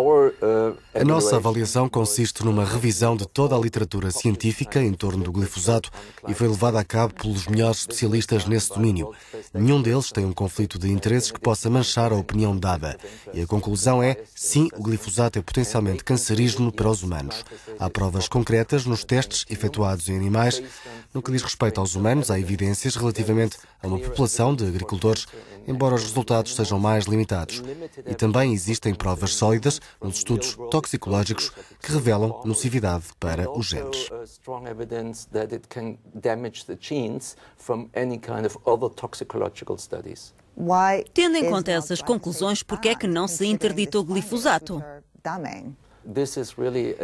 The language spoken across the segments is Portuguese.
Uh, a nossa avaliação consiste numa revisão de toda a literatura científica em torno do glifosato e foi levada a cabo pelos melhores especialistas nesse domínio. Nenhum deles tem um conflito de interesses que possa manchar a opinião dada. E a conclusão é: sim, o glifosato é potencialmente cancerígeno para os humanos. Há provas concretas nos testes efetuados em animais. No que diz respeito aos humanos, há evidências relativamente a uma população de agricultores embora os resultados sejam mais limitados. E também existem provas sólidas nos estudos toxicológicos que revelam nocividade para os genes. Tendo em conta essas conclusões, por que é que não se interditou o glifosato?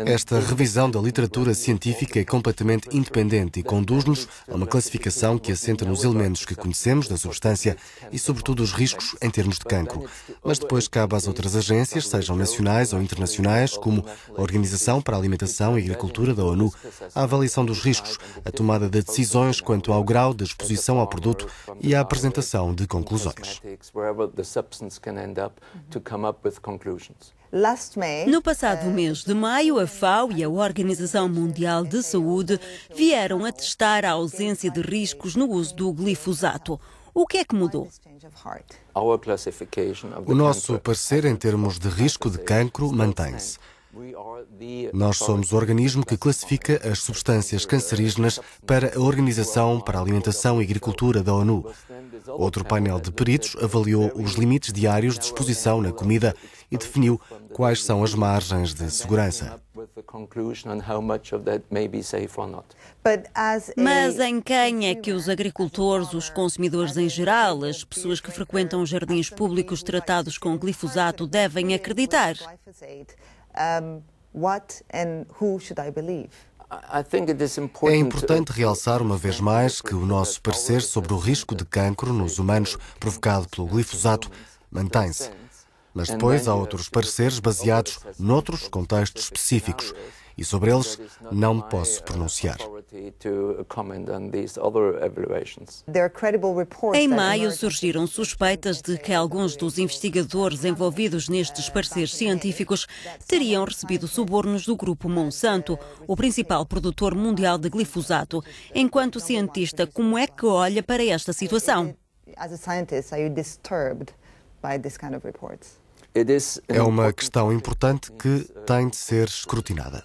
Esta revisão da literatura científica é completamente independente e conduz-nos a uma classificação que assenta nos elementos que conhecemos da substância e, sobretudo, os riscos em termos de cancro. Mas depois cabe às outras agências, sejam nacionais ou internacionais, como a Organização para a Alimentação e Agricultura da ONU, a avaliação dos riscos, a tomada de decisões quanto ao grau de exposição ao produto e a apresentação de conclusões. No passado eh, mês de maio, a FAO e a Organização Mundial de Saúde vieram atestar a ausência de riscos no uso do glifosato. O que é que mudou? O nosso parecer em termos de risco de cancro mantém-se. Nós somos o organismo que classifica as substâncias cancerígenas para a Organização para a Alimentação e Agricultura da ONU. Outro painel de peritos avaliou os limites diários de exposição na comida e definiu quais são as margens de segurança. Mas em quem é que os agricultores, os consumidores em geral, as pessoas que frequentam jardins públicos tratados com glifosato devem acreditar? um, what and who should I believe? É importante realçar uma vez mais que o nosso parecer sobre o risco de cancro nos humanos provocado pelo glifosato mantém-se mas depois há outros pareceres baseados noutros contextos específicos e sobre eles não me posso uh, pronunciar. Em maio surgiram suspeitas de que alguns dos investigadores envolvidos nestes pareceres científicos teriam recebido subornos do grupo Monsanto, o principal produtor mundial de glifosato. Enquanto cientista, como é que olha para esta situação? As a scientist, are you disturbed by this kind of reports? É, é uma questão importante que tem de ser escrutinada.